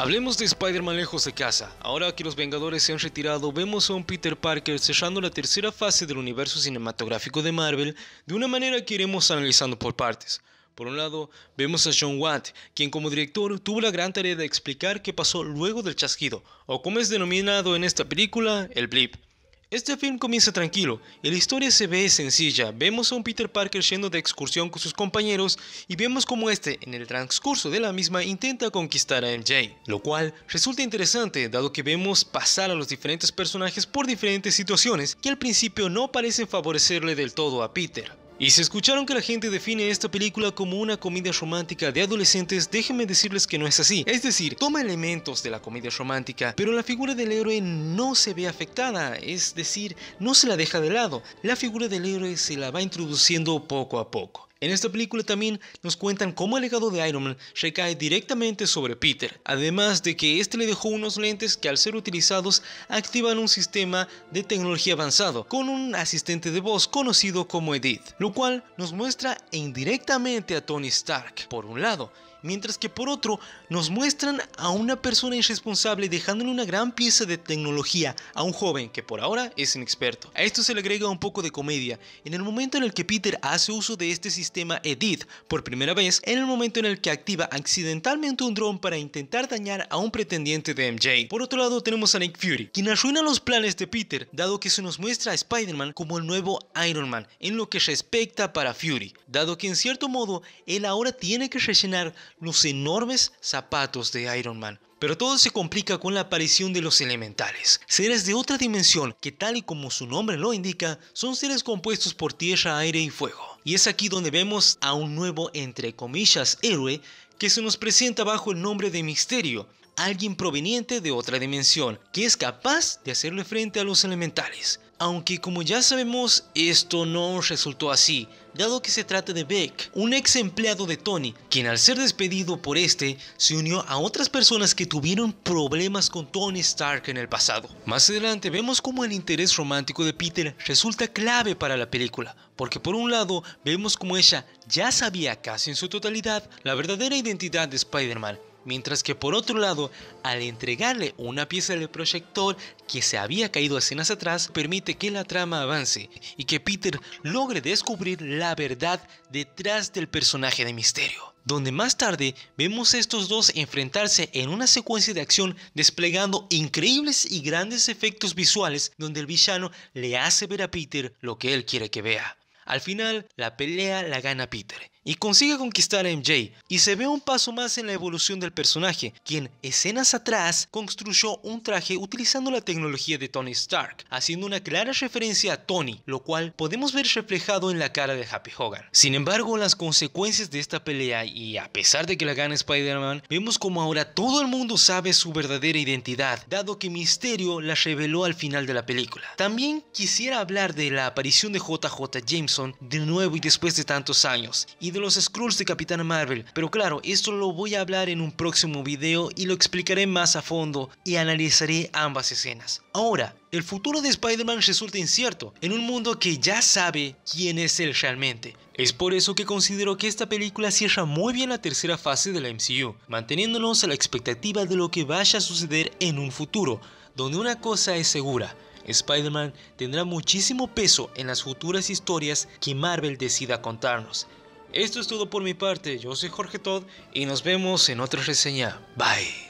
Hablemos de Spider-Man lejos de casa. Ahora que los Vengadores se han retirado, vemos a un Peter Parker cerrando la tercera fase del universo cinematográfico de Marvel de una manera que iremos analizando por partes. Por un lado, vemos a John Watt, quien como director tuvo la gran tarea de explicar qué pasó luego del chasquido, o como es denominado en esta película, el blip. Este film comienza tranquilo la historia se ve sencilla. Vemos a un Peter Parker yendo de excursión con sus compañeros y vemos como este, en el transcurso de la misma, intenta conquistar a MJ, lo cual resulta interesante dado que vemos pasar a los diferentes personajes por diferentes situaciones que al principio no parecen favorecerle del todo a Peter. Y si escucharon que la gente define esta película como una comedia romántica de adolescentes, déjenme decirles que no es así. Es decir, toma elementos de la comedia romántica, pero la figura del héroe no se ve afectada, es decir, no se la deja de lado. La figura del héroe se la va introduciendo poco a poco. En esta película también nos cuentan cómo el legado de Iron Man recae directamente sobre Peter, además de que este le dejó unos lentes que al ser utilizados activan un sistema de tecnología avanzado con un asistente de voz conocido como Edith, lo cual nos muestra indirectamente a Tony Stark, por un lado, mientras que por otro nos muestran a una persona irresponsable dejándole una gran pieza de tecnología a un joven que por ahora es inexperto. A esto se le agrega un poco de comedia, en el momento en el que Peter hace uso de este sistema Edith por primera vez, en el momento en el que activa accidentalmente un dron para intentar dañar a un pretendiente de MJ. Por otro lado tenemos a Nick Fury, quien arruina los planes de Peter, dado que se nos muestra a Spider-Man como el nuevo Iron Man en lo que respecta para Fury, dado que en cierto modo él ahora tiene que rellenar los enormes zapatos de Iron Man. Pero todo se complica con la aparición de los elementales, seres de otra dimensión que tal y como su nombre lo indica, son seres compuestos por tierra, aire y fuego. Y es aquí donde vemos a un nuevo, entre comillas, héroe que se nos presenta bajo el nombre de Misterio, alguien proveniente de otra dimensión, que es capaz de hacerle frente a los elementales. Aunque como ya sabemos, esto no resultó así, dado que se trata de Beck, un ex empleado de Tony, quien al ser despedido por este, se unió a otras personas que tuvieron problemas con Tony Stark en el pasado. Más adelante vemos cómo el interés romántico de Peter resulta clave para la película, porque por un lado vemos como ella ya sabía casi en su totalidad la verdadera identidad de Spider-Man, Mientras que por otro lado, al entregarle una pieza del proyector que se había caído escenas atrás, permite que la trama avance y que Peter logre descubrir la verdad detrás del personaje de misterio donde más tarde vemos a estos dos enfrentarse en una secuencia de acción desplegando increíbles y grandes efectos visuales donde el villano le hace ver a Peter lo que él quiere que vea. Al final, la pelea la gana Peter y consigue conquistar a MJ, y se ve un paso más en la evolución del personaje, quien escenas atrás construyó un traje utilizando la tecnología de Tony Stark, haciendo una clara referencia a Tony, lo cual podemos ver reflejado en la cara de Happy Hogan. Sin embargo, las consecuencias de esta pelea y a pesar de que la gana Spider-Man, vemos como ahora todo el mundo sabe su verdadera identidad, dado que Misterio la reveló al final de la película. También quisiera hablar de la aparición de JJ Jameson de nuevo y después de tantos años, y de los Skrulls de Capitán Marvel. Pero claro, esto lo voy a hablar en un próximo video y lo explicaré más a fondo y analizaré ambas escenas. Ahora, el futuro de Spider-Man resulta incierto, en un mundo que ya sabe quién es él realmente. Es por eso que considero que esta película cierra muy bien la tercera fase de la MCU, manteniéndonos a la expectativa de lo que vaya a suceder en un futuro, donde una cosa es segura, Spider-Man tendrá muchísimo peso en las futuras historias que Marvel decida contarnos. Esto es todo por mi parte, yo soy Jorge Todd y nos vemos en otra reseña. Bye.